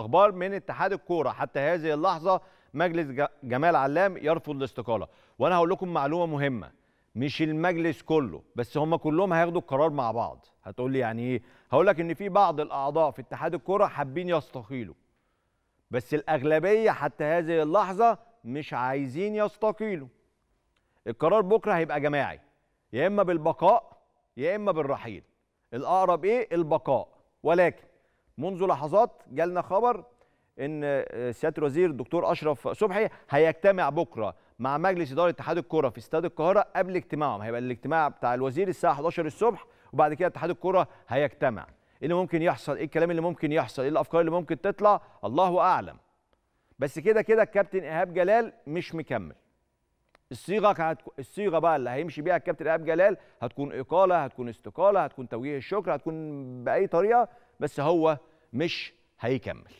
اخبار من اتحاد الكوره حتى هذه اللحظه مجلس جمال علام يرفض الاستقاله وانا هقول لكم معلومه مهمه مش المجلس كله بس هم كلهم هياخدوا القرار مع بعض هتقول لي يعني ايه هقول لك ان في بعض الاعضاء في اتحاد الكوره حابين يستقيلوا بس الاغلبيه حتى هذه اللحظه مش عايزين يستقيلوا القرار بكره هيبقى جماعي يا اما بالبقاء يا اما بالرحيل الاقرب ايه البقاء ولكن منذ لحظات جالنا خبر ان آه، سياده الوزير الدكتور اشرف صبحي هيجتمع بكره مع مجلس اداره اتحاد الكره في استاد القاهره قبل اجتماعهم هيبقى الاجتماع بتاع الوزير الساعه 11 الصبح وبعد كده اتحاد الكره هيجتمع ايه اللي ممكن يحصل ايه الكلام اللي ممكن يحصل ايه الافكار اللي ممكن تطلع الله اعلم بس كده كده الكابتن ايهاب جلال مش مكمل الصيغه كانت الصيغه بقى اللي هيمشي بيها الكابتن ايهاب جلال هتكون اقاله هتكون استقاله هتكون توجيه الشكر هتكون باي طريقه بس هو مش هيكمل